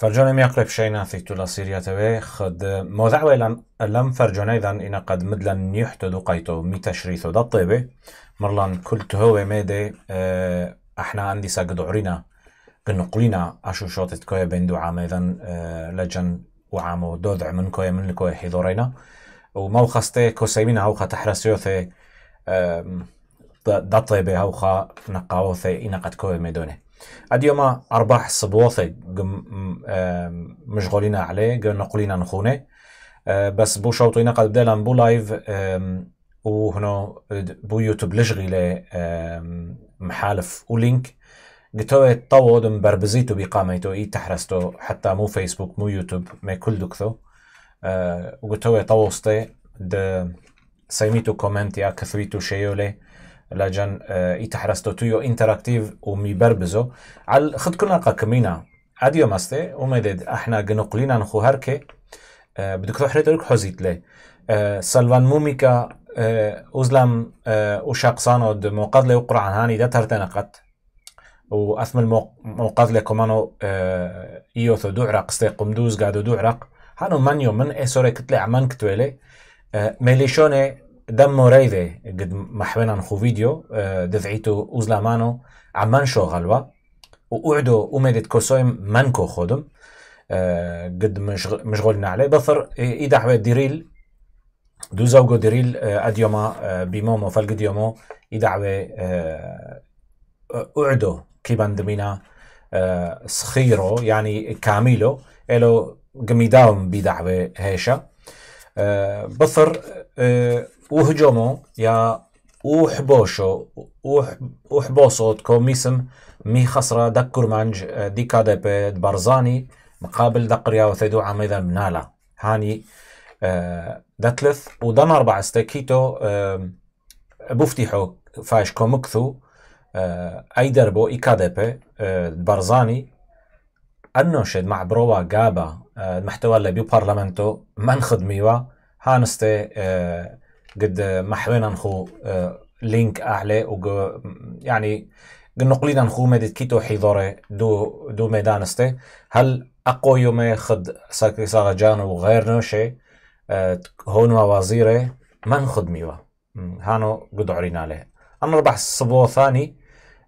فەرجۆنم یا قلێپشەی نافیت و لە سیریەتەوەی خد مۆداوێ لەم فەرجۆنەیدان ئینەقد مد لە نیحتە دو قیتەوە میتەشریتەوە دا طێبێ مڕڵان کولتهوێ مێدێ آه، احنا ئەندیسا گدوڕینە گنقلینە ئاش و شۆتت کۆە بند و عامێدان عام جەن آه، لجن و دۆدع من کۆە من لە کۆە حیدۆڕێنە كو خستێ اوخا تحرسيوثي تەحرەسیۆتێ دا طێبێ هەوخە نەقاوەثێ قد کۆێ مێدۆنێ اديوما ارباح صبوثه مشغولين عليه نقولين نخونه آه، بس بو شوطينا قد بدلا بو لايف وهنا بو يوتيوب لشغيله محالف ولينك قتوه إيه، دم مبربزيتو بقامتو اي تحرستو حتى مو فيسبوك مو يوتيوب ما كل دكتو آه، وقتوه إيه، طوستي د سيميتو كومنت يا كثويتو شيولي لاجان ایت آه، حرستو تویو انتراکتیو و میبر بزو عل خد کنا قاکمینا عادیو مسته اومدید احنا گنقلینا نخو هر که آه، بدك تروح ريتورك حزيت لي أه سلفان موميكا أه أزلم أشاق آه، صانود موقد لي وقرعن هاني ده ترتنقت وأثم موقد لي كمانو أه دو عرق ستي قمدوز قادو عرق هانو من يوم من إسوري كتلي عمان كتويلي ميليشوني دمو ريدي قد محونا نخو فيديو اه، دفعيتو وزلامانو عمان شو غلوا وقعدو ومدت كوسويم منكو خودم اه، قد مشغولنا عليه بثر إيدا اه، حوي ديريل دو زوجو ديريل أديوما بيمومو فالقد يومو إيدا حوي قعدو كي بندمينا سخيرو يعني كاميلو إلو قميداهم بدعوة هيشا بثر وهجموا يا وحبوشو وحبوسو تكوميسم مي خسرة دكر مانج دي كادب برزاني مقابل دقريا وثيدو عميدا بنالا هاني آه، دتلث ودن أربع استكيتو آه بفتحو فاش كومكثو أي دربو إي كادب آه، برزاني النوشد مع بروا قابا آه، المحتوى اللي بيو بارلمنتو من خدميوا هانستي قد ما حوينا نخو آه، لينك اعلى وق يعني قلنا قلنا نخو مدد كيتو حضارة دو دو ميدانسته هل أقوى يوم خد ساكري ساغجان وغير نوشي آه، هون وزيرة ما نخد ميوا هانو قد عرينا له انا ربح صبو ثاني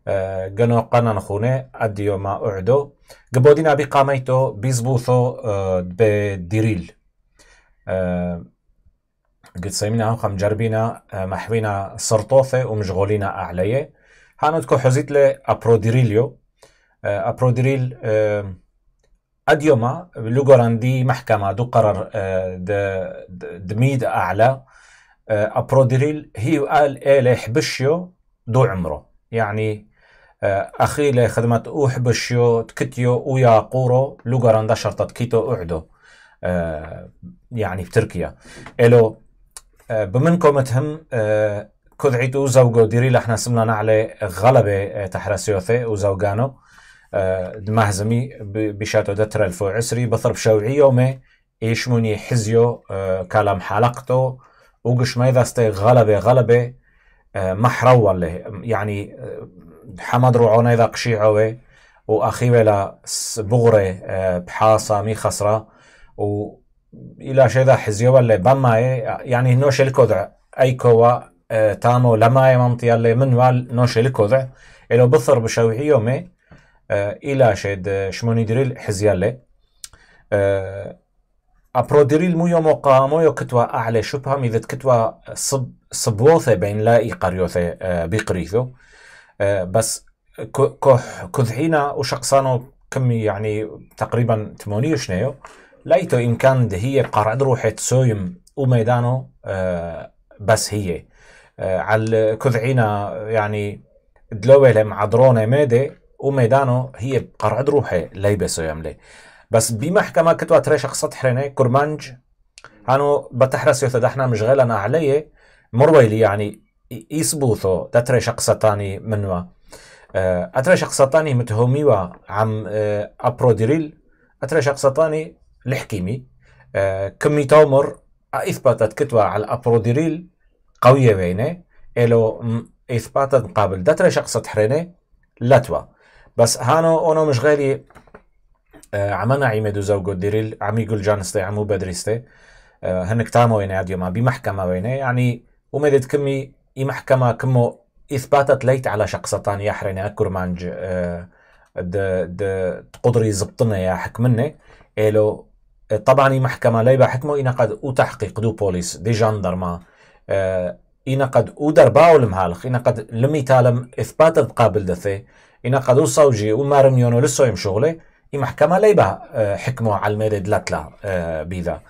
آه، قنو قنا نخونه اديو ما اعدو قبودينا بقاميتو بيزبوثو بديريل قد سيمنا هم خم جربينا آه، محوينا سرطوفة ومشغولينا أعلية هانو تكو حزيت لي أبروديريليو آه، أبروديريل آه، أديوما دي محكمة دو قرر دميد أعلى أبروديريل هي قال إيه حبشيو دو عمره يعني أخي لي خدمة أو حبشيو تكتيو ويا قورو دا شرطة كيتو أعدو يعني في تركيا إلو أه، بمن تهم أه، كدعيتو زوجو ديري لحنا سمنا نعلي غلبة أه، تحرسيوثي وزوجانو دمهزمي بشاتو دتر الفو عسري بثرب شوعي يومي يشموني حزيو كلام حلقتو وقش ما إذا استي غلبة غلبة محرو له يعني حمد روعونا إذا قشيعوي وأخيوي لا بغرة بحاصة مي خسرة و الى شذا حزيوبا اللي بما يعني نوش الكذع أي كوا آه، تامو لما ممطي اللي من وال نوش الكذع الو بثر بشوي يومي آه، الى شد شموني دريل حزيالي اللي آه، ابرو دريل مو يوم قامو يو كتوا اعلى شبهم اذا كتوا صب صبوثه بين لاي قريوثه بقريثو بس كذحينا وشقصانو كمي يعني تقريبا 8 شنيو لقيته إمكان هي قرعة روحة سويم وميدانه آه، بس هي آه على كذعينا يعني دلوه لهم عدرونة ميدة وميدانه هي بقرعة روحة ليبة لي بس بمحكمة كتوا تري شخصة حريني كرمانج هانو بتحرس مش مشغلنا عليه مرويلي يعني يثبوثو تتري شخصة تاني منوا آه، أتري شخصة تاني متهميوا عم آه، أبرو ديريل أتري شخصة تاني الحكيمي آه، كمي تومر اثباتت كتوى على الابروديريل قويه بينه الو اثباتت مقابل داتر شخص حريني لتوا بس هانو انا مش غالي آه، عمنا عيمدو زوجو ديريل عمي يقول جانستي عمو بدريستي آه، هنك تامو ويني عاد يوما بمحكمه ويني يعني ومدت كمي محكمه كمو اثباتت ليت على شخصتان حريني اكور مانج د د قدري زبطنا يا حكمني الو طبعا محكمة يبقى حكموا إنا قد او تحقيق دو بوليس دي جاندرما آه، إنا قد او درباو المهالخ إنا قد لم يتالم إثبات بقابل دثي إنا قد او صوجي ومارميونو لسويم شغله إي محكمة يبقى حكموا على الميرد لتلا آه، بيذا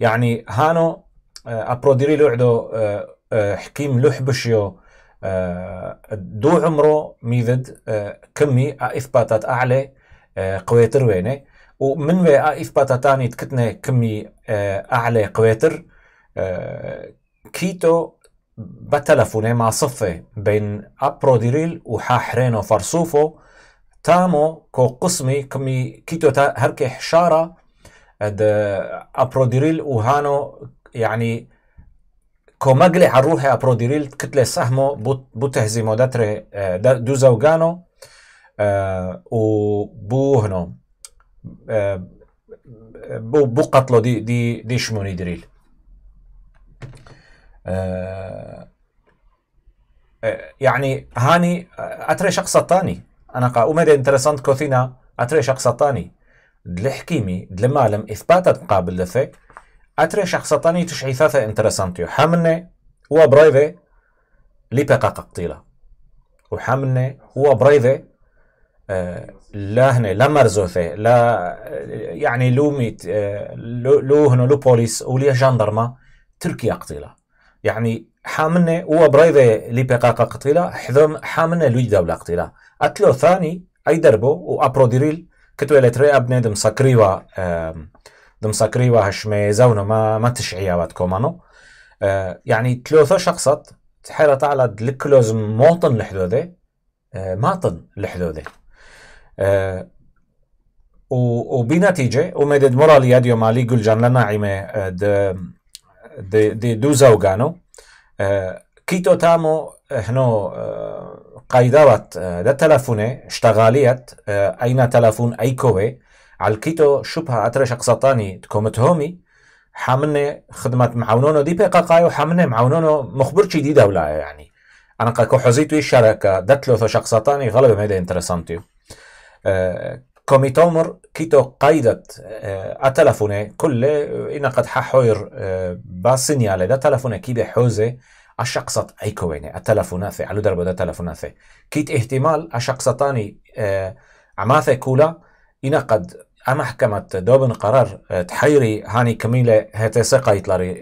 يعني هانو آه، أبرو ديري لعدو حكيم لحبشيو دو عمرو ميذد كمي إثباتات أعلى قوية ويني ومن وقائف آه، باتاتاني تكتنا كمي آه، أعلى قواتر آه، كيتو بتلفوني مع صفة بين ديريل وحاحرينو فرصوفو تامو كو قسمي كمي كيتو هركي حشارة د ديريل وهانو يعني كو مقلي ابرو ديريل كتلة سهمو بو تهزيمو داتري دو زوجانو أه بوهنو بو بو قتلو دي دي دي شموني دريل آه، آه، يعني هاني آه، اتري شخص تاني انا قا دي انترسانت كوثينا اتري شخص تاني دلحكيمي دلمالم اثباتت قابل لثي اتري شخص تاني تشعي ثاثة انترسانتيو حامني هو برايفي لي بقا قطيلة وحامني هو برايفي آه، لا هنا لا مرزوثة لا آه، يعني لو ميت آه، لو, هنا لو بوليس وليا جندرما تركيا قتيلة يعني حامنا هو برايفة لي بقاقة قتيلة حذم حامنا لو دولة قتيلة أتلو ثاني أي دربو وأبرو ديريل كتوالة ري أبني دم سكريوا دم سكريوا هشمي زونو ما ما تشعيا واتكومانو يعني ثو شخصت تحيرت على دلكلوز موطن لحدوده ماطن لحدوده أه، وبنتيجه ومدد مورال يديو مالي قل جان لنا جلجان أه، د د د دو زوغانو أه، كيتو تامو إحنا قايدات د تلفونه اشتغاليات اين تلفون أي ايكوي على كيتو شبه اترش اقسطاني تكومت هومي حمنة خدمة معونونو دي بقى قايو حمنة معونونو مخبر جديدة ولا يعني انا قاكو حزيتو الشركة ده ثلاثة شخصتاني غالبا ميدا انترسانتيو كومي تومر كيتو قايدت التلفون آه، كل آه، إن قد ححوير آه، باسنيا لدى تلفون كيبي حوزي الشخصة أيكوين التلفون في على درب دا تلفون في كيت احتمال الشخصة تاني عماثة كولا إن قد محكمة دوبن قرار تحيري هاني كميلة هتي سقا يتلاري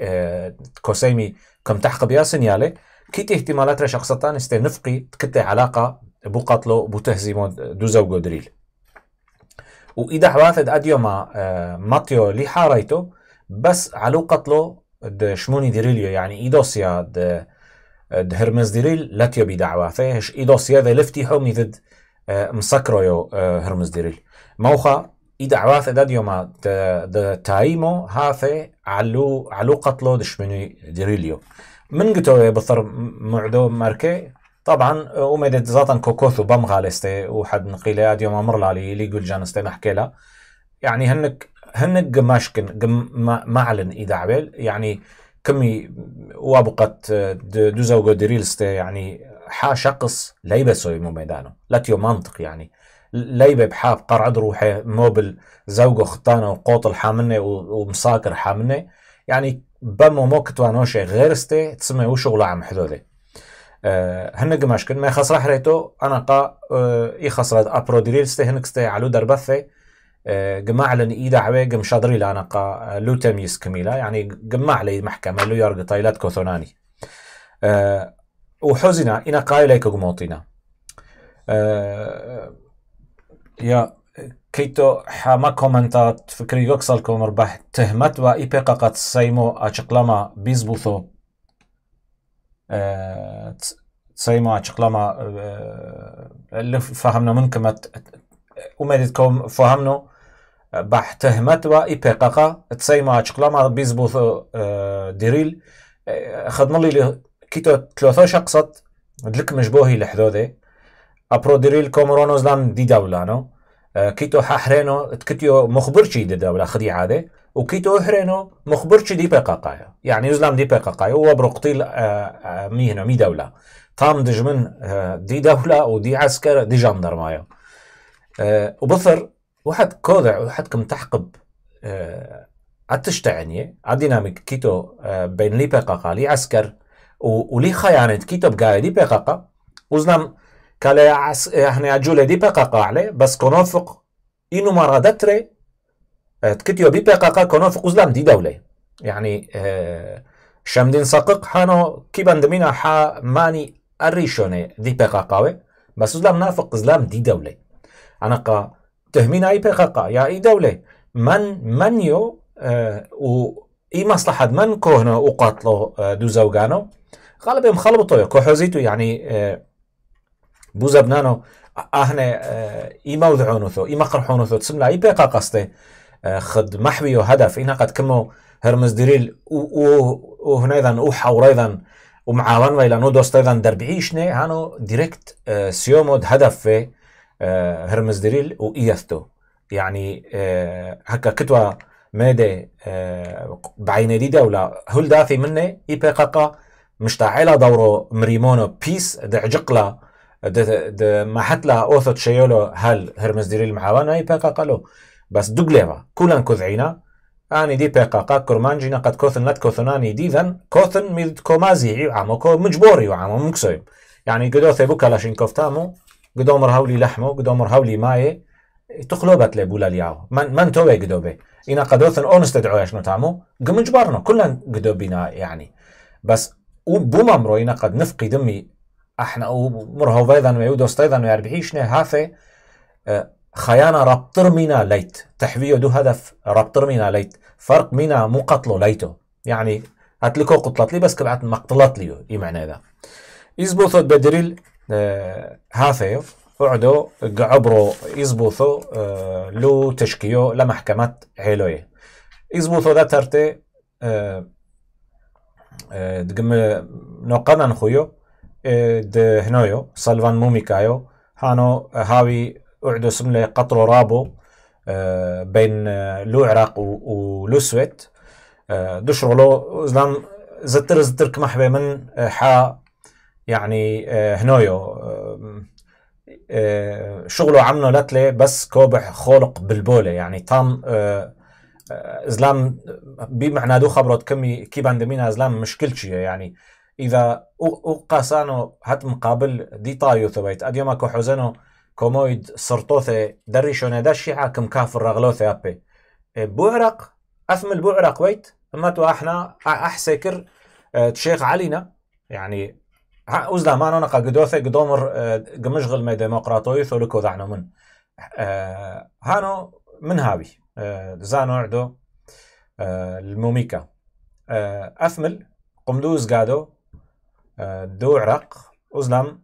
كوسيمي كم تحق بيا سنيالي كيت احتمالات رشخصتان استنفقي تكتي علاقة بو قتلو بو تهزيمو دوزا وقدريل وإذا حوافد أديو ما آه، ماتيو لي حاريتو بس علو قتلو د شموني ديريليو يعني إيدوسيا د د هرمز ديريل لاتيو بيدا حوافه هش إيدوسيا ذا لفتي حومي ذد يو هرمز ديريل موخا إذا عواث داد يوما د تايمو هاثي علو علو قتلو دشمني ديريليو من قتو بثر معدو ماركي طبعا اومدت زاتن كوكوثو بمغالستي وحد نقيلة اديو امر مرلا لي قول جانستي محكيلا يعني هنك هنك قماشكن قم معلن اذا عبيل يعني كمي وابقت دوزو زوجو دريلستي يعني حا شقص ليبسوي مو ميدانو لاتيو منطق يعني ليبة بحاب قرعد روحي موبل زوجو ختانه وقوط الحامنة ومساكر حامنة يعني بمو موكتوانوشي غيرستي تسمي وشغلة عم حدودي أه، هنك مشكل ما خسر حريتو انا قا أه، اي خسرت ابرو دريلستي هنكستي علو دربثي جمع أه، لن ايدا عبي قم شادري انا قا لو تمييز كميلا يعني جمع لي محكمه لو يرق طايلات كوثوناني أه وحزنا إنا قايليك قموطنا أه يا كيتو حما كومنتات فكري يوكسالكم ربح تهمت وإيبقا قد سيمو أشقلما بيزبوثو saimā açıklama li fahamna minkimet umedit kom fahamnu بحتهمت و اي بي PKK تسيما اشكلاما بيزبوث آه، ديريل آه، خدنا لي كيتو ثلاثة شخصت دلك مشبوهي لحذوذي ابرو ديريل كومرونوز لان دي دولانو آه، كيتو ححرينو تكتيو مخبرشي دي دولة خدي عادي وكيتو هرينو مخبرش دي بي قاقايا يعني يزلم دي بي قاقايا هو برقطيل آه، آه، مي هنا مي دولة تام دجمن آه، دي دولة ودي عسكر دي و وبثر واحد كودع واحد كم تحقب عتشتعني عديناميك كيتو بين لي بي قاقا لي عسكر ولي خيانة كيتو بقايا دي بي قاقا وزلم كالا عس... يعني احنا عجولة دي بي قاقا عليه بس كنوفق إنو مرادتري تكتيو بي PKK كونون في قزلام دي دولة يعني آه، شمدين ساقق حانو كي بندمينا حا ماني الريشوني دي PKK بس قزلام نافق قزلام دي دولة أنا قا تهمين أي PKK يا أي دولة من من يو آه، و اي مصلحة من كهنا وقاتلو آه، دو زوجانو غالبا مخلبطو كوحوزيتو يعني اه بوزبنانو اهنا اي موضعونو ثو اي مقرحونو ثو تسملا اي بيقا قصتي خد محوي وهدف إنها قد كمو هرمز ديريل وهنا أيضا وح وريضا أيضا ومعاون ويلا نو دوست أيضا دربعيشني هانو ديريكت اه، سيومود هدف في اه، هرمز ديريل وإيثتو يعني اه، هكا كتوا مادة بعين دي دولة هل دافي مني إيبي قاقا مشتعلة دورو مريمونو بيس ده د ما حتلا أوثو تشيولو هل هرمز ديريل معاون إي قاقا له بس دوغليفا كولان كوذعينا اني دي بيقاقا كرمانجينا قد كوثن لات كوثناني ذن كوثن ميد كومازي كو مجبوري وعمو مكسويم يعني قدو ثيبو كلاشين كوفتامو قدو مرهولي لحمو قدو مرهولي ماي تخلو لي بولا لياو من من توي قدو بي إنا قدوثن اونست دعوه شنو تامو قم جبرنا كلنا قدو بينا يعني بس وبوما مرو إنا قد نفقي دمي احنا مرهو فيضا ويودو ستيضا ويربحيشنا هاثي أه، خيانة ربطر مينا ليت تحفيه دو هدف ربطر مينا ليت فرق مينا مو قتلو ليتو يعني هتلكو قتلت لي بس كبعت ما قتلت لي اي معنى هذا ازبوثو بدريل آه هافيو قعدو قعبرو ازبوثو آه لو تشكيو لمحكمة عيلوية ازبوثو ذا ترتي آه،, آه دقم نوقنا نخويو آه، د هنويو سلفان موميكايو هانو هاوي قعدوا سملة قطروا رابو آه، بين آه، لو عراق ولو سويت آه، دو شغلو زلان زتر زتر كمحبة من حا يعني هنويو شغله عمله لتلي بس كوبح خلق بالبولة يعني تام زلام بمعنى دو خبرت كمي كي باندمينا زلام مشكلتشي يعني إذا وقاسانو هات مقابل دي طايو ثبيت أديما كو حوزانو كومويد سرطوثة دريشونة دشيعة كم كافر رغلوثة أبي إيه، بوعرق أثمل بوعرق ويت أما احنا أحسكر إيه، تشيخ علينا يعني أوز لا مانونا قدوثة قدومر إيه، قمشغل ما ديمقراطوي ثولكو ذعنو من هانو من هاوي زانو عدو الموميكا أثمل قمدوز قادو عرق أزلم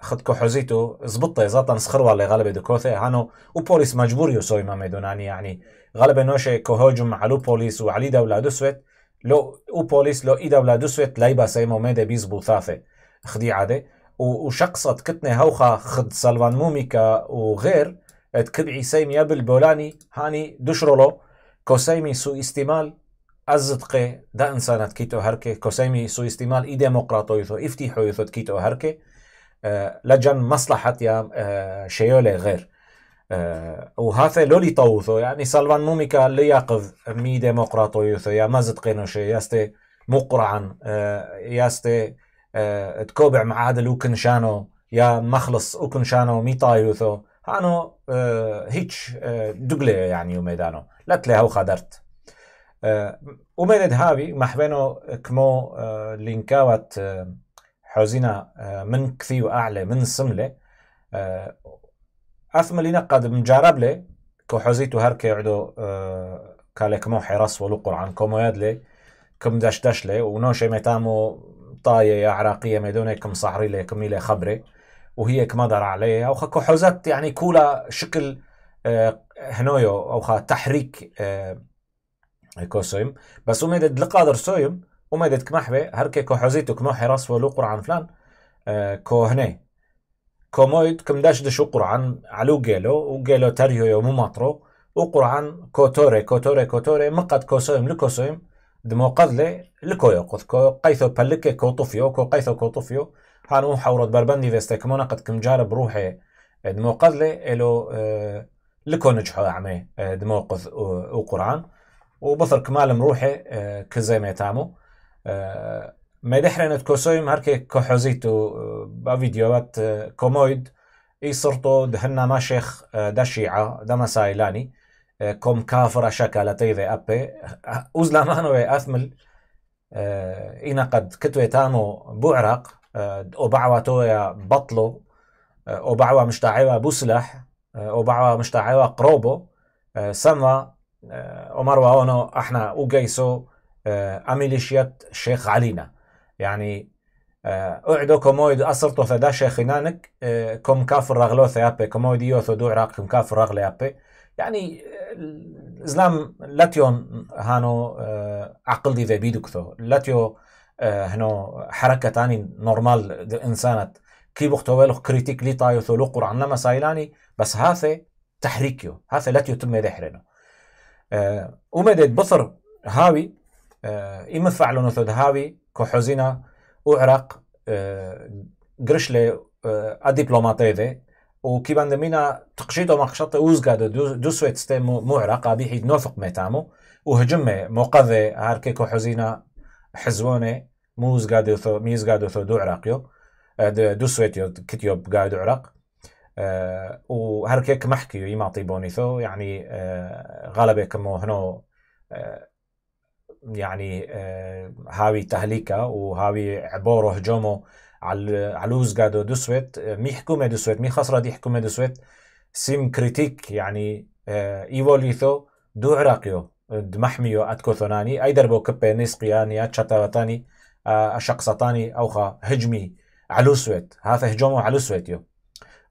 خدكو حوزيتو زبطة زاتا نسخر اللي غلبة دكوثة هانو و وبوليس مجبور يسوي ما ميدوناني يعني غلبة نوشة كهجم على بوليس وعلي دولا دوسويت لو و وبوليس لو إيدا ولا دوسويت لايبا سيمو ميدا بيز بوثاثة خدي عادة وشقصت كتنة هوخا خد سلفان موميكا وغير تكبعي سيم يابل بولاني هاني دشرولو كوسيمي سو استعمال أزدقي دا إنسانات كيتو هركة كوسيمي سو استعمال إي ديمقراطو يثو افتيحو يثو كيتو هركة لجن مصلحة يا آه، شيولة غير آه، وهذا لو لي طوثو يعني سلفان موميكا اللي يقف مي ديمقراطيوثو يا مزد قينوشي ياستي مقرعا آه، ياستي تكوبع معادل وكنشانو يا مخلص وكنشانو مي طايوثو هانو هيتش دقلي يعني وميدانو لا تلي هو خدرت وميدد هابي محبينو كمو لينكاوت حوزينا آه، من كثي وأعلى من سملة آه، أثم اللي قد مجرب لي حوزيتو هر كيعدو آه، مو حرص ولو قرآن كومو يدلي كم داش داش لي ونوشي ميتامو طاية يا عراقية ميدوني كم صحري لي كم لي خبري وهي كمدر دار أو خاكو حوزات يعني كولا شكل هنويو أو خا تحريك سويم بس وميدد لقادر سويم اومدت كمحوه هركه كحوزيتو حراس و لو قرآن فلان آه كوهني كومويد كمداش دشو قرآن علو جيلو وجيلو تريو مطرو و قرآن كوتوري كوتوري كوتوري مقد كوسويم لكوسويم دمو قذله لكو يقض كو قيثو بلكة كو طفيو كو قيثو كو طفيو هانو حورت بربندي فيستا كمونا قد جارب روحي دمو قذله الو لكو نجحو عمي دمو قذ وقرعن وبثر كمال مروحي كزي ما يتامو مدحرنت كوسويم هركي كحوزيتو بفيديوهات كومويد اي صرتو دهنا ما شيخ دا شيعة دا مسايلاني كوم كافر شكا لتيذي أبي أوزلا مانو أثمل إنا قد كتوي تامو بعرق وبعوة تويا بطلو مش وبعوة مشتعيوة بسلح مش مشتعيوة قروبو سما ومروة اونو احنا وقيسو آه، أميليشيات شيخ علينا يعني آه، اعدو كومويد فدا ثدا شيخينانك آه، كوم كافر رغلو ثيابي كومويد يو دو عراق كوم كافر رغلي ابي يعني الاسلام لاتيون هانو عقل دي ذا بيدكثو لاتيو هنو حركة تاني نورمال إنسانت كي بختوالو كريتيك لي طايو ثولو قرآن مسايلاني بس هاثي تحريكيو هاثي لاتيو تم يدحرنو حرينو ومدد بصر هاوي يمثع آه، لنا ثدهاوي كحزينة أعرق آه، قرشلي آه، أدبلوماتي دي وكيبان دمينا تقشيدو مقشط وزقا دو سويت ستي معرق أبيحي نوفق ميتامو وهجمة مقذي هاركيكو حزينة حزوانة موز دو ثو ميز دو ثو دو عراقيو دو سويتيو كتيو قادو عراق أه وهركيك محكي يما طيبوني ثو يعني أه غالبك مو هنو يعني آه، هاوي تهليكه وهاوي عبوره هجومه على علوز قادو دوسويت آه، مي حكومه دسويت مي خسره دي حكومه دسويت سيم كريتيك يعني آه، ايفوليثو دو عراقيو دمحميو اتكو ثناني اي دربو كبه نسقياني اتشتاوتاني اشقسطاني اوخا هجمي سويت هذا هجومه يو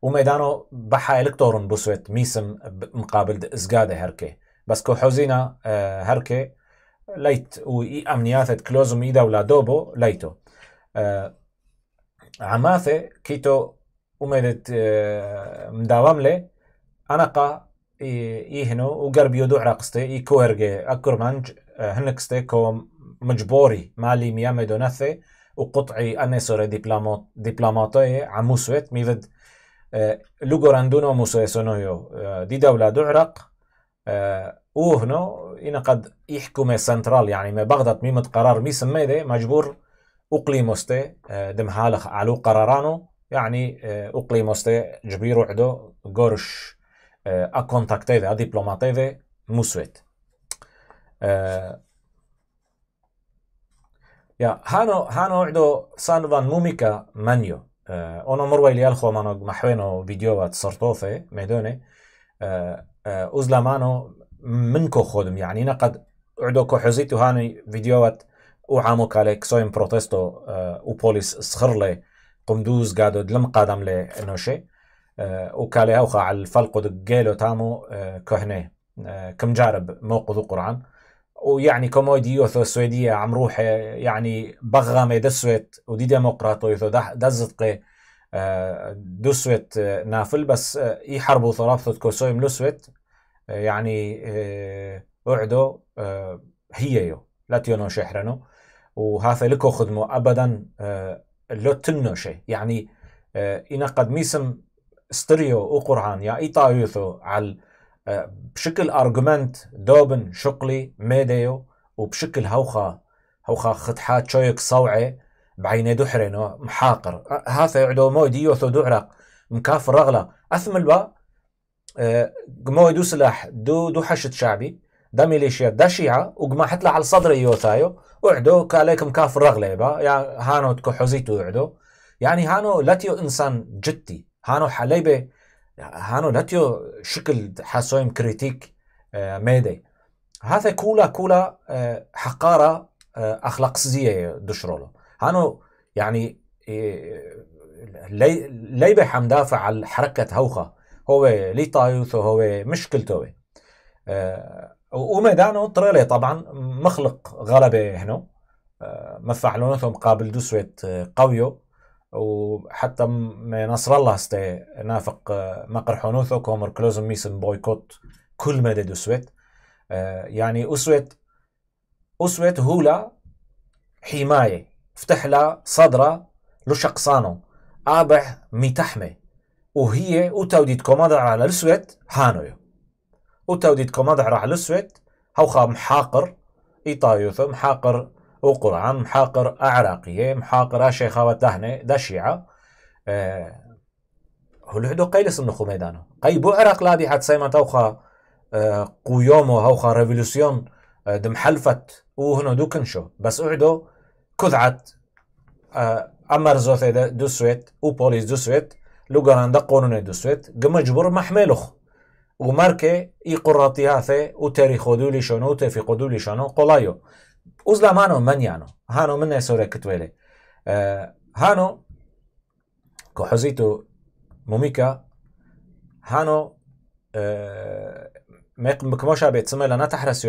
وميدانو بحا الكتورن بوسويت ميسم مقابل زقاده هركي بس كو حوزينا هركي لايت u i amniathet klozum ida u la عماثه كيتو اومدت amathe kito umedet uh, mdawamle anaqa يهنو وقرب يدو عرقستي يكورجي أكر منج هنكستي كو مجبوري مالي ميامي دونثي وقطعي اني سوري ديبلامات ديبلاماتي عموسويت ميفد لوغوراندونو موسويسونويو دي دولة دعرق وهنا إن قد يحكم سنترال يعني ما بغضت ميمة قرار مي سميدة مجبور أقلي مستي آه، دم حالخ علو قرارانو يعني آه، أقلي مستي جبيرو عدو غورش أكونتاكتي آه، قرش أكونتاكتيفي أدبلوماتيفي موسويت يا هانو هانو عدو سانفان موميكا مانيو انا مروي اللي الخو مانو محوينو فيديو صرتوفي ميدوني اوزلا من کو خودم یعنی يعني نقد عدو کو حزیت و هانی ویدیوات او عامو کالک سویم پروتستو او آه، پولیس قمدوز قادو دلم قادم له نوشه آه، او كالي اوخا على دو دقيلو تامو آه، كهني كم جارب موقظ القرآن ويعني كومودي يوثو السويدية عم يعني بغامي دسويت ودي ديمقراطو يوثو دزتقي دسويت نافل بس حربو ثرابثو كوسويم لسويت يعني آه، آه، هي يو لا تيونو شحرنو وهذا لكو خدمو ابدا آه، لو تنو شيء يعني قد ميسم ستريو وقرآن يا طايوثو على بشكل أرجمنت دوبن شقلي ميديو وبشكل هوخا هوخا خطحات شويك صوعي بعيني دحرين محاقر هذا يعدو مودي ثو دعرق مكافر رغلة أثمل با جماعه دو سلاح دو دو حشد شعبي دا ميليشيا دا شيعة وجماعة حتلا على الصدر يوتايو وعدو كاليكم كافر رغليبة يعني هانو تكو حزيتو وعدو يعني هانو لاتيو إنسان جدي هانو حليبة هانو لاتيو شكل حاسويم كريتيك ميدي هذا كولا كولا حقارة أخلاقسية دشرولو هانو يعني لي ليبة حمدافع على حركة هوخة هو لي طايوث وهو مشكلته هو آه وميدانه طريلي طبعا مخلق غلبة هنا آه، مفعلونه مقابل دوسويت آه، قويه وحتى نصر الله استي نافق آه، مقرحونوثو كومر كلوزم ميسن بويكوت كل مدى دوسويت يعني أسويت أسويت هولا حماية فتح لا صدره لشقصانه أبع متحمه وهي توديت كومادع على السويد هانويو وتوديت كومادع راح السويد هو خا محاقر إيطايوث محاقر وقرعان محاقر أعراقية محاقر أشيخة وتهنة دا شيعة أه هو لحدو قيلس من خميدانو قيبو عراق لادي حد سيما توخا أه قيومو هوخا ريفولوسيون آه، دم حلفت وهنا دو كنشو بس اعدو كذعت آه، أمر زوثي دو سويت و بوليس دو سويت لو لوغراندا قانون دوسويت قم جبر محملوخ وماركه اي قراتي هاثي وتاريخ دولي شنو تفيق دولي شنو قلايو اوز مانو من يانو هانو من سوري كتويلي آه هانو كو حزيتو موميكا هانو آه مكموشا بيت سمي لنا تحرس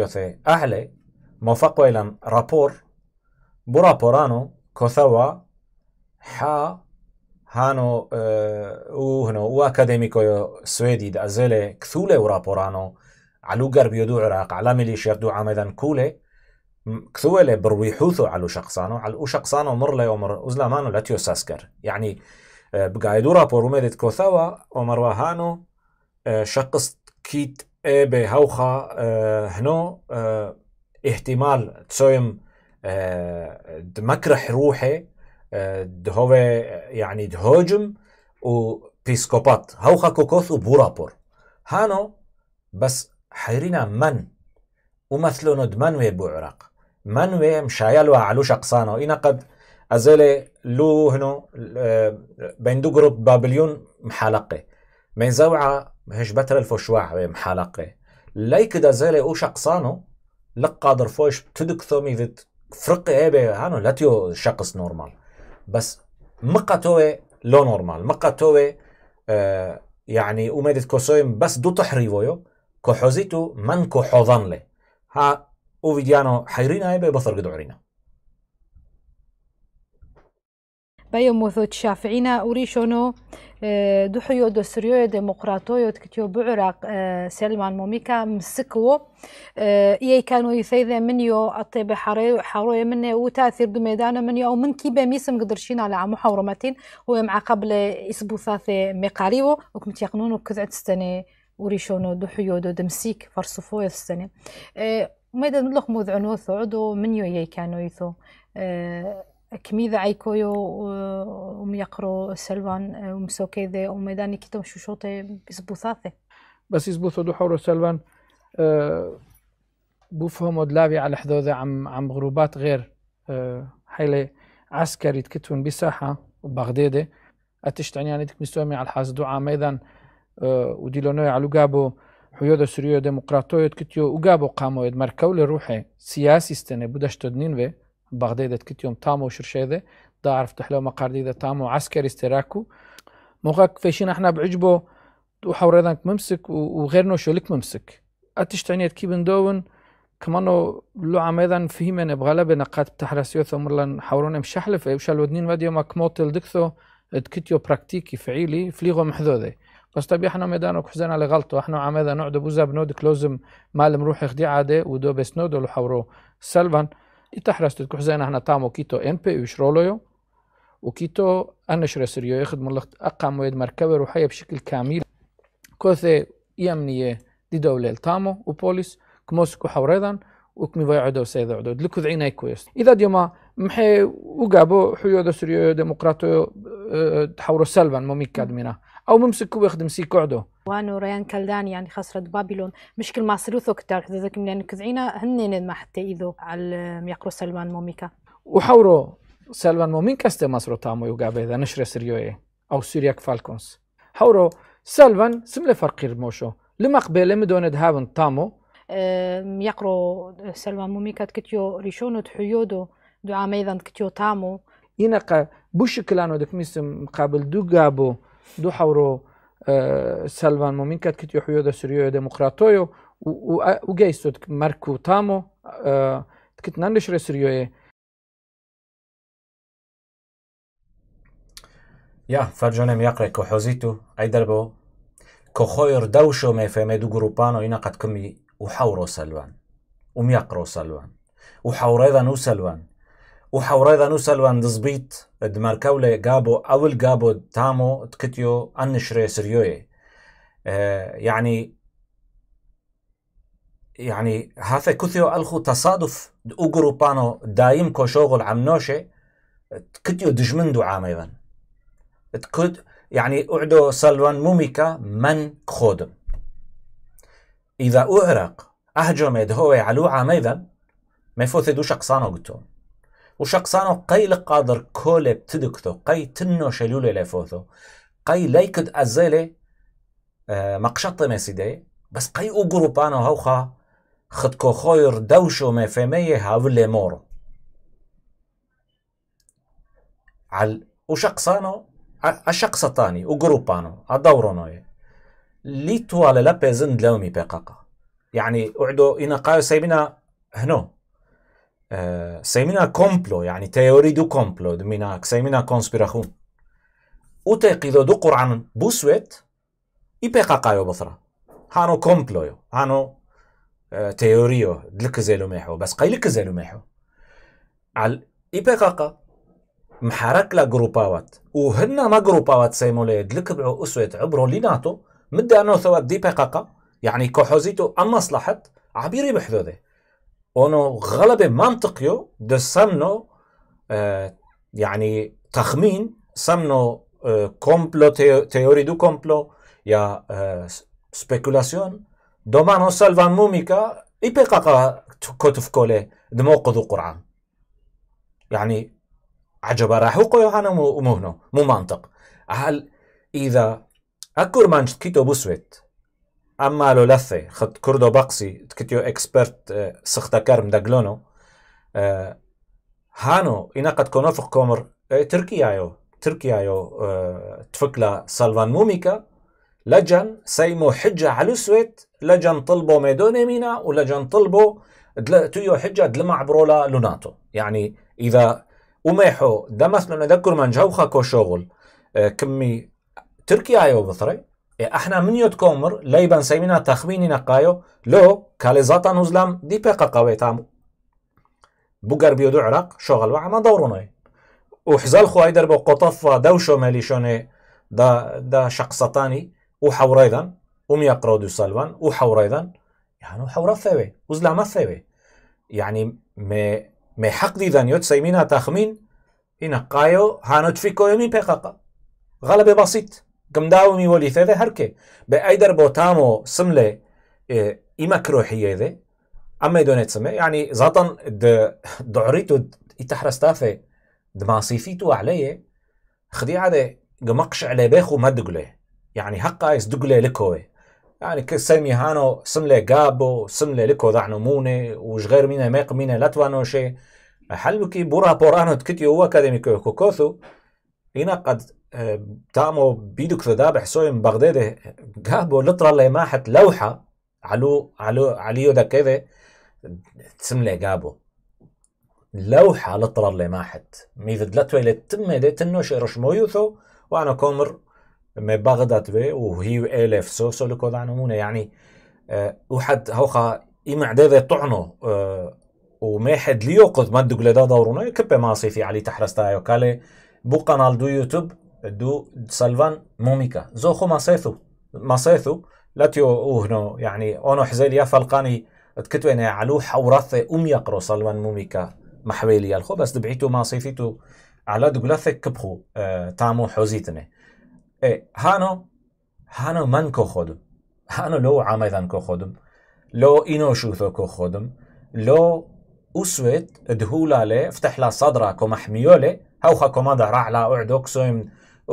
أهلي موفقوا إلى رابور برابورانو كثوا حا هانو hano uh, e, uhno u akademikojo svedid azele kthule uraporano علو قرب دو عراق على ميليشيا دو عامدان كولي كثولي برويحوثو حوثو شخصانو على شخصانو مر لي يمر ازلا مانو لاتيو ساسكر يعني بقايدو رابور ومدت كوثاوا عمر وهانو شخص كيت اي بي هوخا هنو احتمال تسويم دمكرح روحي دهوه آه، آه، يعني دهوجم و بيسكوبات خاكوكوث كوكوث بورابور هانو بس حيرينا من ومثلون دمن بو عراق من مشايل وعلوش أقصانو إنا قد أزالي لو هنو آه، بين دو جروب بابليون محالقة من زوعة هش بتر الفشواع محالقة ليك دا زالي أوش أقصانو لقادر فوش تدك ميذت فرقي ايه هانو لاتيو شخص نورمال بس مقا توي لو نورمال مقا توي آه يعني اوميدت كوسويم بس دو كو حوزيتو من كو كوحوظان لي ها او فيديانو حيرينا يبي قدو قدعرينا بيموثوت شافعينا أوريشونو آه، دو دسريو ديمقراطيو تكتيو بعراق آه، سلمان موميكا مسكو آه، إيه كانوا يثيذ منيو الطيبة حري حروي مني وتأثير بميدان منيو أو من كيبا ميسم قدرشين على عمو حورمتين هو مع قبل إسبو ثاثي ميقاريو وكمت يقنونو كذعت ستني وريشونو دحيو دو دمسيك فرصفو يستني ميدان لخمو ذعنو عدو منيو إيه كانوا يثو كميذا عيكويو ام يقرو سلوان ام سوكيدي ام ميداني كتم شوشوتي بسبوثاثي بس دو حورو سلوان أه بفهموا دلاوي على حدوذة عم عم غروبات غير أه حيلة عسكري تكتون بساحة وبغدادة عني يعني تكمي مستومي على الحاز دعاء ميدان أه وديلونوي على لقابو حيودة سوريو ديمقراطوية تكتيو وقابو قامو يد مركو لروحي سياسي استنى بوداش تدنين به بغداد كت يوم تامو شرشيده دا عرفت حلو مقاردي تامو عسكري استراكو موقعك فيشين احنا بعجبو وحوريدانك ممسك وغير شو شولك ممسك اتشتعنيت كي بندون كمانو لو عميدان فهمنا بغلب نقاط بتحرسيو ثم لن حورون في وشال ودنين وديو ما كموتل دكثو دكتيو براكتيكي فعيلي فليغو محذوذي بس طبي احنا ميدانو على غلطو احنا عميدا نعدو بوزا بنود كلوزم مال مروح اخدي عادي ودو بس نودو لحورو سلفان I ta hrastet kuhzena hna tamo kito enpe u شرولويو وكيتو النشر السريو يخدم الله أقام ويد مركبة روحية بشكل كامل كوثي يمنية دي دولة التامو وبوليس كموسكو حوريدان وكمي ويعدو سيدا عدود لكو ذعينا يكويس إذا ديما محي وقابو حيو دو سريو ديمقراطو تحورو سلبا مميك كادمنا أو ممسكو يخدم سيكو عدو ريان كلدان يعني خسرت بابلون مشكل ما سلوثو كتار ذاك من كزعينا هنين ما حتى إذو على ميقرو سلمان موميكا وحورو سلمان موميكا استي مصر تامو يوغابي ذا نشر سيريوي إيه، أو سيرياك فالكونز حورو سلمان سملة فرقير موشو لما قبل مدونة هابن تامو يقرو سلمان موميكا كتيو ريشونو تحيودو دعام أيضا كتيو تامو ينقى بوش كلانو دك مقابل دو قابو دو حورو سلوان مومین کرد که یحویو در و و او گیستود که مرکو تامو که نندش رو یا فرجانم یقره که حوزیتو تو ایدر بو که خوی اردوشو میفهمه دو گروپانو اینا کمی او حورو سلوان او میقرو سلوان او حوره دانو سلوان ذا نوصل وان دزبيت دماركولة جابو أول جابو تامو تكتيو أنشري سريوي آه، يعني يعني هذا كثيو ألخو تصادف أجرو بانو دايم كو شغل عم نوشي تكتيو دو عام أيضا تكت يعني أعدو سلوان موميكا من خودم إذا أعرق أهجم يدهوي علو عام أيضا ما دو أقصانو قلتهم وشقصانو قي لقادر كولب تدكتو قي تنو شلولي لفوتو قي ليكد أزيلي آه، مقشطة مسيدي بس قي او جروبانو هوخا خدكو خوير دوشو ما هاو هاولي مورو على وشقصانو الشقصتاني وجروبانو ادورونوي ليتو على لابيزن دلومي بقاقا يعني اعدو انا قايو سايبنا هنو آه، سيمينا كومبلو يعني تيوري دو كومبلو دمينا سيمينا كونسبيراخون وتيقي دو قرآن بوسويت يبقى قايو بثرا هانو كومبلو يو هانو آه، تيوريو دلك زيلو ميحو بس قاي لك زيلو ميحو عال يبقى قا محرك لا جروباوات وهنا ما جروباوات سيمو لي دلك بعو اسويت عبرو لناتو مدى انو ثوات دي بقا يعني كوحوزيتو المصلحة عبيري بحذو ذي اونو غلبه منطقيو دسمنه سمنو آه، يعني تخمين سمنو آه، كومبلو تيوري دو كومبلو يا آه سبيكولاسيون دومانو سلفان موميكا اي بيقاقا كتف كولي دموقض القران يعني عجب راحو قيوهانا مهنو مو منطق هل اذا اكور مانش كيتو بوسويت اما لو لولثه خد كردو بقسي تكتيو اكسبرت آه، سختا كرم داغلونو أه هانو ينقد كونوفق كومر آه، تركيا يو تركيا يو أه تفكلا سلفان موميكا لجن سيمو حجة على سويت لجن طلبو ميدوني مينا ولجن طلبو دل... تيو حجة دلمع برولا لوناتو يعني إذا أميحو دمث من من جوخا كو شغل آه، كمي تركيا يو بثري احنا منيوت كومر ليبن سيمينا تخميني نقايو لو كاليزاتا نزلم دي بيقا قوي تامو بوغر بيودو عراق شغل وعما دوروناي وحزال خواي دربو قطف دو شمالي شوني دا دا شقصتاني وحوريدن وميقرو دو سلفان وحوريدن يعني وحورا ثوي وزلما ثوي يعني ما ما حق دي دانيوت سيمينا تخمين إن قايو هانوت فيكو يمين بيقا غلبة بسيط قمداو مي ولي ثذا هركه بأيدر بوتامو سملة إما كروحية ذي أما يدونت سمة يعني زاطن د دعريتو يتحرستافي دماصيفيتو عليه خدي عده قمقش على بيخو ما دقله يعني هقا يصدقله لكوي يعني كسمي هانو سملة قابو سملة لكو ذعنموني وش غير مينا ميق مينا لاتوانو شي حلوكي بورا بورانو تكتي هو كده ميكو كوكوثو اینا قد تامو آه، بيدو كذا بحسوهم بغدادي جابوا لطرة اللي ماحت لوحة علو علو عليو ده كذا تسملي جابوا لوحة لطرة اللي ماحت ميذ دلتوي اللي تمدي تنوش رشمو يوثو وانا كومر ما بغداد بي وهي الف سو سو لكو دعنمونه يعني أه وحد هوخا إما عدادة طعنو أه وما حد ليوقظ ما دوغ لدا دورنا كبه ما صيفي علي تحرستايو كالي قنال دو يوتوب دو سلفان موميكا زو خو مصيثو مصيثو لاتيو اوهنو يعني اونو فالقاني فلقاني انا علو حورث ام يقرو سلفان موميكا محويليا الخو بس دبعيتو مصيفيتو على دقلاث كبخو آه تامو حوزيتني اي اه، هانو هانو من كو خودم هانو لو عميدان كو خودم لو اينو شوثو كو خودم لو اسويت دهولا لي فتح لا كو ومحميولي هاوخا كوماندا رعلا اعدوك سويم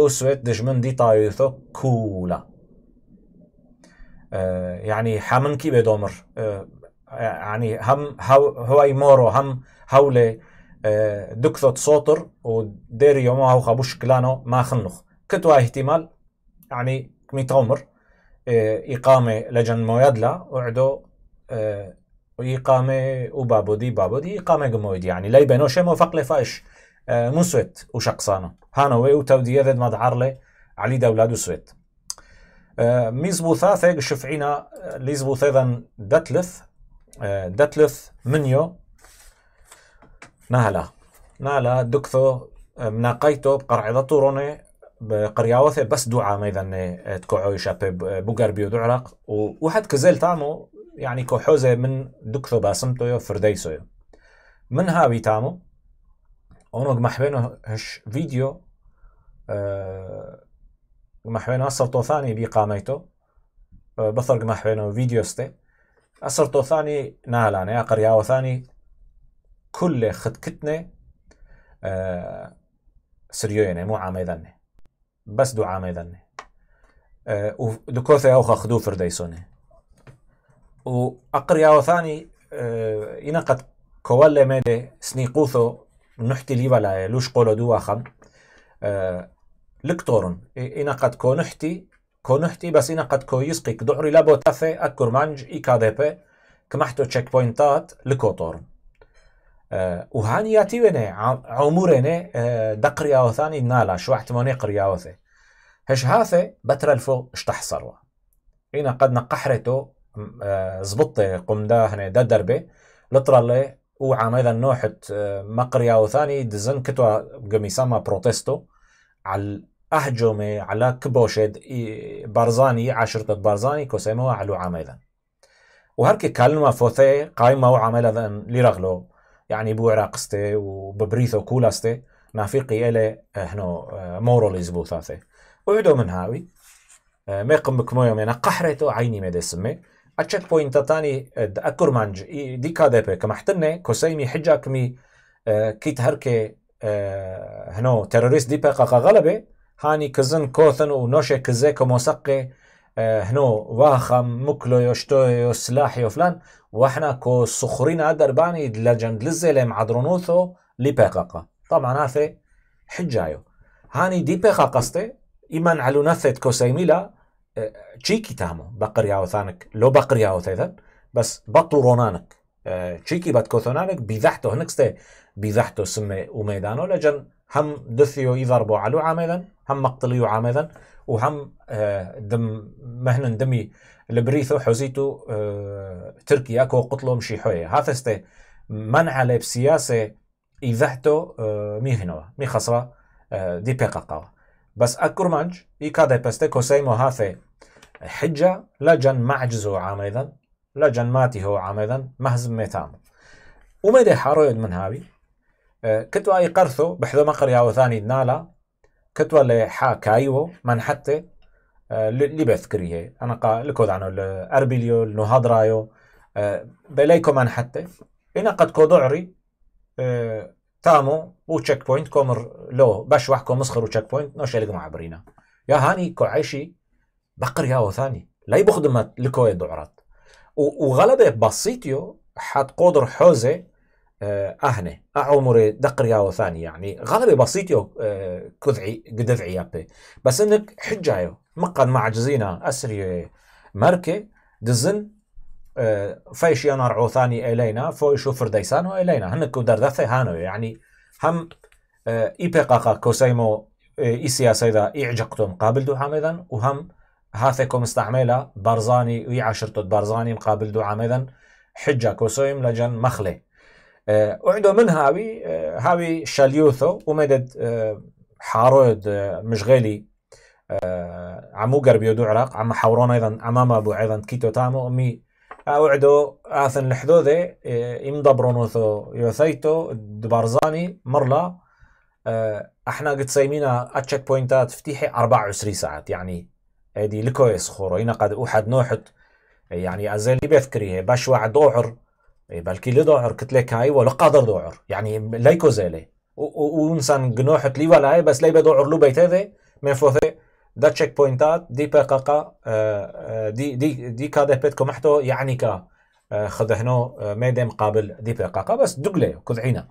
سويت دجمن دي طايثو كولا آه، يعني حامن كي بدومر آه، يعني هم هو هواي مورو هم هولي أه دكثوت صوتر ودير يومها هو بوش كلانو ما خنخ كتوا احتمال يعني كمي تومر آه، إقامة لجن مويدلا وعدو إقامة وبابودي بابودي إقامة جمويد يعني لا شي موفق لفاش آه، موسوێت وشەقسانە هانەوەی و تەودیە دێت مەدعاڕڵێ علی دەولاد وسوێت آه، میز بوثاثێک شفعينا آه، ليزبو بوثێدەن دتلف دتلف منيو نهلا نهلا دكثو مناقيتو بقرع روني بقرياوثي بس دعاء ميدان تكوعوي شاب بوغربي دعرق وواحد كزيل تامو يعني كوحوزي من دكثو باسمتو يو فرديسو يو من هاوي تامو onog mahvenoš vidio uh, mahveno asal to thani bi qamajto uh, bëthërg mahveno vidio ste asal to thani nalane a qarjao thani kulle khëtkitne uh, سريوينه مو عاميدنه بس دو عاميدنه أه ودو كوثي او خدو فرديسونه وأقرياو ثاني أه ينقد كوالا ميدي سنيقوثو نحتي لي ولا لوش قولو دو واخم آه لكتورن إنا قد كو نحتي كو نحتي بس إنا قد كو يسقي كدعري لابو تافي أكور مانج إي كا دي بي كمحتو تشيك بوينتات لكوتورن آه وهاني ياتي ويني عموريني آه دقريا وثاني نالا شو احتماني قريا وثي هش هاثي بتر الفو اشتحصروا إنا قد نقحرتو آه زبطي قمدا هنا دا دربي لطرالي آه، او ايضا نوحت مقريا وثاني دزن كتوا قميساما بروتستو على أهجمة على كبوشد بارزاني عشرة بارزاني كوسيمو عالو عام ايضا وهركي كلمة فوثي قايمة وعام ايضا لرغلو يعني بو عراقستي وببريثو كولاستي نافيقي إلي آه، هنو آه، موروليز بوثاثي وعدو من هاوي ميقم بكمو يومينا قحرتو عيني سمي اتشك بوينت تاني اكر مانج دي كادبه كما حتنه كوسيمي حجا كمي كيت هركه هنو تيروريست دي بقى غلبه هاني كزن كوثن ونوشه كزي كموسقه هنو واخم مكلو يشتو يسلاح يفلان واحنا كو سخرين هذا رباني لجند لزي معدرونوثو لي بقى طبعا هاثي حجايو هاني دي بقى قصتي إيمان علو نثت كوسيميلا چیکی تامو بقریاوتانک لو بقریاوتیدن بس بطورونانک چیکی بدكوثونانك بيذحتو هنكسته بيذحتو سمي وميدانو لجن هم دثيو يضربو علو عامدا هم مقتليو و وهم آه، دم مهن دمي البريثو حوزيتو آه، ترکیا کو قتلو مشي حوية هاثسته منع لب سیاسه آه، ميهنوا میهنوا خسرة دي بيقاقاوه بس أكر مانج إي كادي بستي كوسيمو هاثي حجة لجن معجزو عامدا لجن ماتي هو عامدا مهزم ميتام ومدي حارويد من هاوي أه، كتوا أي قرثو بحذو مقر ياو ثاني دنالا كتوا لي حا كايو من حتى اللي أه، بذكريه أنا قا لكود عنو الأربيليو النهضرايو أه، بليكو من حتى إنا قد كودعري تامو و تشيك بوينت كومر لو باش وحكو مسخر تشيك بوينت نوش يلقى مع برينا يا هاني كو عايشي بقر ياو ثاني لا يبخدمت لكوي دعرات وغلبة بسيطيو حد قدر حوزة آه، أهنة أعمري دقر ياو ثاني يعني غلبة بسيطيو آه، كذعي قدفعي يابي بس إنك حجايو مقد معجزينا أسري مركي دزن آه، فيش ينار عوثاني إلينا فويشو ديسانو إلينا هنكو دردثي هانو يعني هم آه، إي بيقاقا كوسيمو آه، إي سياسة إذا إعجقتم قابل دو حميدا وهم هاثيكم استعميلا بارزاني وي عشرتو بارزاني مقابل دو حميدا حجة كوسيم لجن مخلي وعندو من هاوي هاوي شاليوثو ومدد حارود مشغيلي عمو قربيو دو عراق عم حورون أيضا عمام أبو أيضا كيتو تامو مي اوعدو اثن الحدودة إيه، يمضى برونوثو يوثيتو دبارزاني مرلا آه، احنا قد سيمينا اتشك بوينتات فتيحي 24 ساعات يعني هادي لكويس خورو هنا قد احد نوحت يعني ازالي بذكري إيه، باش واحد دوعر إيه، بلكي لي دوعر كتلي كاي ولا قادر دوحر يعني ليكو زالي ونسان جنوحت لي ولا هاي بس لي بدوحر لو بيت هذا من فوثي دا تشيك بوينتات دي بي بقاقا آه، آه، دي دي دي كا دي بيتكم محتو يعني كا آه، خذ هنو ميدي مقابل دي بي بقاقا بس دقلي كذعينا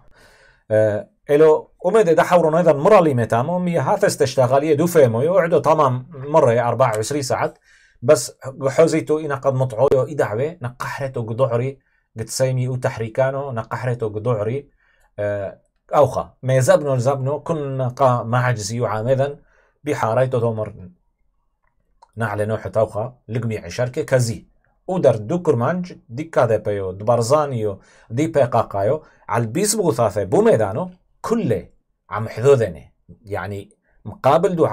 الو ومدى دا حورون ايضا مرة لي متامهم هات استشتغالية دو فيمو يقعدوا تمام مرة 24 ساعة بس حوزيتو إنا قد مطعويو إدعوي نقحرتو قدعري قد سيمي وتحريكانو نقحرتو قدعري أوخا ما زبنو زبنو كن قا معجزي وعامذا بحارەی دۆمەڕن نعلێ نۆ توخا لجميع عیشەرکێ كزي ودر دەر دوو کورمانج دیکا دەپەیۆ دبەرزانی و دی پێقاقایۆ عبیس بغوتافێ بۆ مێدان عم حدۆ دێنێ یعنی مقابل دوو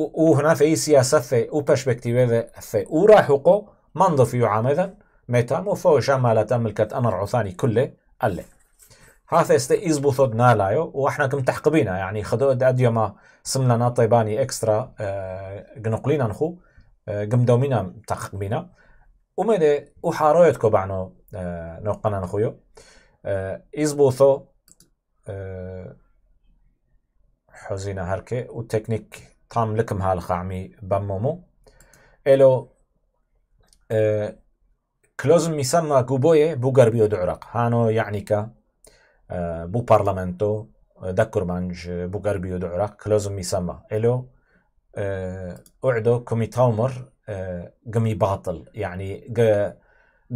و وهنا في سياسة في أو perspective في أورا حقوق عام يعامدا ميتام وفوشا ما لا تملكت أمر عثاني كله اللي هذا يستي يزبطوا نالايو واحنا كم تحقبينا يعني خدو اديو ما سمنا ناطي اكسترا آه، قنقلينا نخو آه، قم دومينا تحقبينا ومدي وحارويتكو بعنو آه، نوقنا نخويو يزبطوا حزينا هركي وتكنيك طام لكم هالخعمي بمومو الو كلوزم يسمى كوبويه بوغربيو دعرق هانو يعني كا بو بارلمانتو دكر مانج بو غربيو دعرا كلوزم يسمى الو آه، اعدو كمي تاومر قمي باطل يعني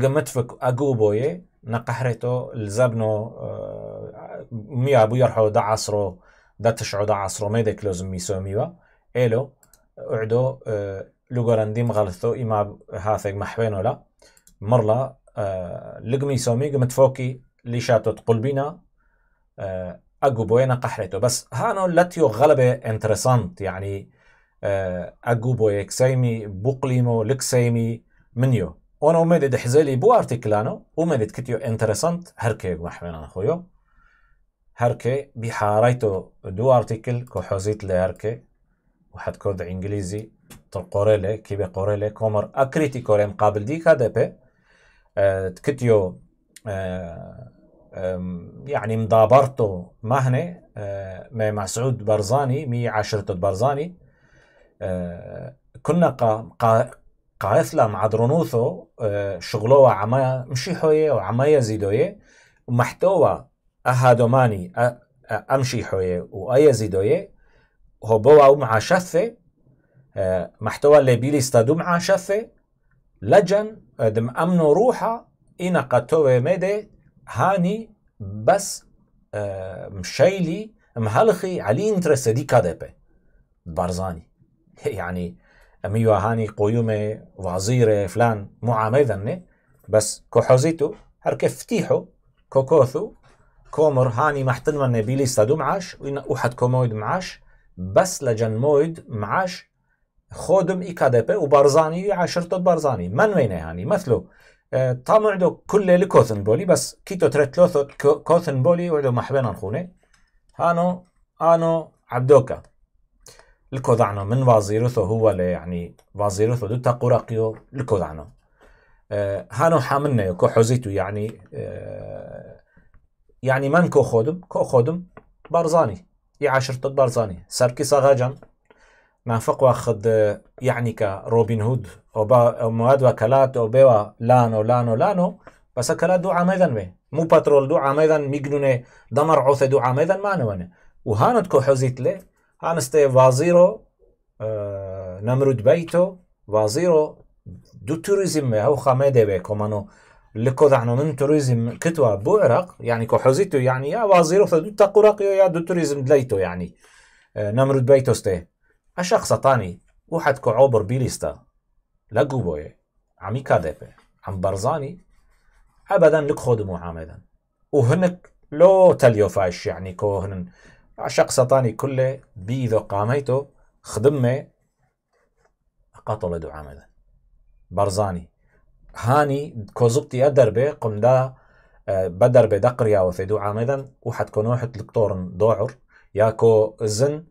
قمتفك اقوبوي نقحرتو لزبنو آه، ميا بو يرحو دا عصرو دا تشعو دا عصرو ميدا كلوزم ميسو ميوا الو اعدو آه، ديم غلثو إما هاثق محوينو لا مرلا لقمي سومي قمت فوكي ليشاتو تقول اگو آه، بوینا قحرتو بس هانو لاتيو غلبة انترسانت يعني اگو آه، بویک سیمی بوقلیمو لک سیمی منيو وانا ومدد حزيلي بو ارتكلانو ومدد كتيو انترسانت هركي محمنا خويو هركي بحاريتو دو ارتكل كو حوزيت لهركي وحد كود انجليزي تلقوريلي كيبي قوريلي كومر اكريتي كوريم قابل ديكا دبي أه تكتيو أه يعني مدابرته مهنة أه، مع مسعود برزاني مي عشرة برزاني أه، كنا قا قاثلا مع درونوثو أه، شغلوا عما مشيحوية وعما يزيدوية ومحتوى أهادوماني وأي زيدوية هو بوا مع شفة محتوى اللي بيلي استادو مع شفة لجن دم أمنو روحة إنا قطوة مدى هاني بس مشايلي آه، مهلخي علي انترست دي كادبه بارزاني يعني اميو هاني قيومة وزيره فلان معامذنة بس كحوزيتو هر فتيحو كوكوثو كومر هاني محتن من بيلي ستادو معاش احد كومويد معاش بس لجن مويد معاش خودم اي كادبه وبارزاني عشرته بارزاني من وين هاني مثلو طعم عندو كل لكوثن بولي بس كيتو ترت لوثو كوثن بولي وعندو محبين نخونه هانو هانو عبدوكا الكودعنو من وزيرثو هو اللي يعني وزيرثو دو قراقيو الكودعنو آه هانو حاملنا كو حوزيتو يعني آه يعني من كو خودم كو خودم بارزاني يعاشر تد بارزاني ساركي ساغاجان فوق واخد يعني كروبن هود او با مواد وكالات او بيوا لانو لانو لانو بس كلا دو عميدن به مو باترول دو عميدن ميجنونه دمر عوث دو عميدن ما نونه وهانت كو حزيت له هانست وزيرو آه نمرود بيتو وزيرو دو توريزم او خامدة به كمانو لكو دعنو من توريزم كتوا بو عراق يعني كو حزيتو يعني يا وزيرو دو تقرق يا دو توريزم دليتو يعني آه نمرود بيتو سته أشخص تاني وحد كعوبر بيليستا لقو بوي عمي كادبة عم برزاني أبدا لك خدموا عامدا وهنك لو تليو فايش يعني كوهن عشق تاني كله بيذو قاميتو خدمه قتل دو عامدا برزاني هاني كوزبتي أدربة قم دا آه، بدربة دقريا وفيدو عامدا وحد كونوحت لكتورن دوعر ياكو زن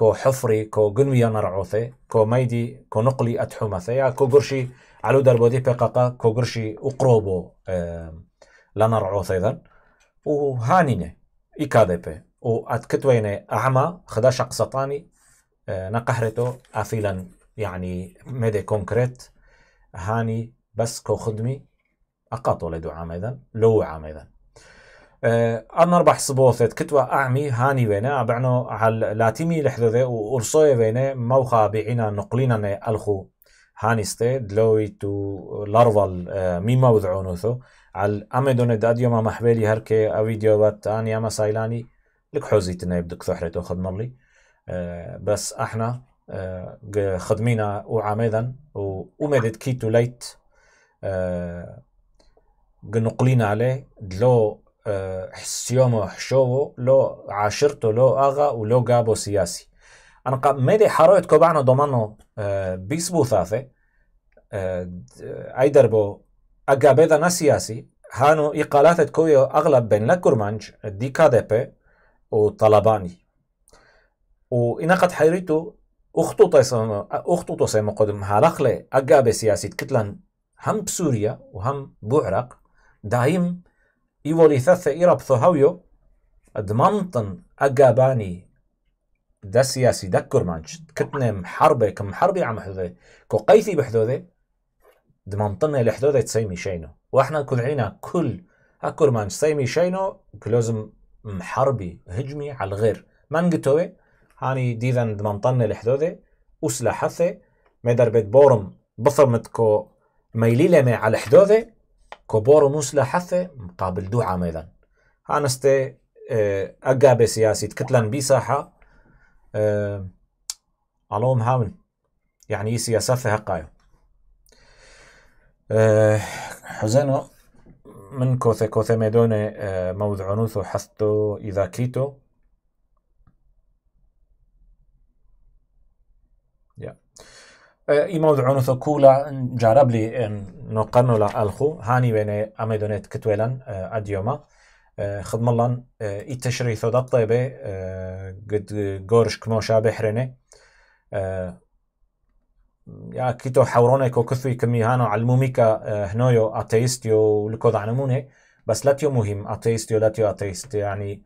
كو حفري كو جنوية نرعوثي كو ميدي كو نقلي أتحمثي يعني كو قرشي علو دي بقاقا كو قرشي أقروبو لنرعوثي ذن وهانيني إكادي بي أتكتويني أعمى خداش قسطاني آه، نقهرتو أفيلا يعني ميدي كونكريت هاني بس كو خدمي أقاطو لدو عام إذن لو عام إذن آه، انا اربح صبوثت كتوا اعمي هاني وينا ابعنو على لاتيمي لحذوذي وارصوي وينا موخا بعينا نقلينا الخو هاني ستي دلوي تو لارفال آه، ميما وذعونوثو على امدون داديو ما محبالي هركي فيديو بات اني اما سايلاني لك حوزي حوزيتنا يبدك ثحرتو خدمرلي آه، بس احنا خدمينا وعامدا ومدت كيتو ليت نقلين عليه دلو حسيومو حشوو لو عاشرتو لو اغا ولو جابو سياسي انا قا ميدي حرويت كوبانو دومانو آه، بيسبو بوثاثي آه، آه، اي اغا بيدا نا سياسي هانو اقالاتت كويو اغلب بين لكورمانج دي كادبي وطلباني وانا قد حيريتو اخطو سيما اخطو قدم هالاخلي اغا بسياسي كتلن هم بسوريا وهم بوعرق دايم Ivoli thathe irab thohavjo, ad أقاباني دا سياسي دا كرمانش كتنا محربة كم محربة عم حذوذي كو قيثي بحدودة دمنطنا لحدودة تسيمي شينو واحنا كذعينا كل هكرمانش سيمي شينو كلوزم محربي هجمي على الغير من قتوه هاني ديذا دمنطنا لحدودة وسلاحثي مدر بيت بورم بصمتكو متكو ميليلمة على حذوذي كوبورو موسلا حثة مقابل دوعة أيضا هانست آه، أقابي سياسي كتلن بيساحة أه علوم هامن يعني سياسة فيها قايو أه من كوثي كوثي ميدوني أه نوثو حثتو إذا كيتو yeah. إيه، يموضع عنوثة كولا جارب لي إيه، نقرنو لألخو هاني بيني أميدونيت كتويلا إيه، أديوما خدم الله إتشري ثودا الطيبة قد قورش كموشا بحرني يا كيتو حوروني كو كثوي كمي هانو علموميكا هنويو أتيستيو لكو دعنموني بس لاتيو مهم أتيستيو لاتيو أتيست يعني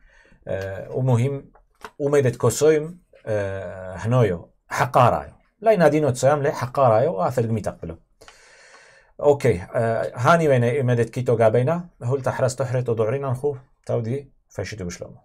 ومهم أميدت كوسويم هنويو حقارايو لەینادین و لي حقا حەقارایە و قمي تقبلو اوكي آه هاني وين امدت كيتو قابينا هل تحرس تحرت ودعرينا نخو تودي فشيتو بشلومو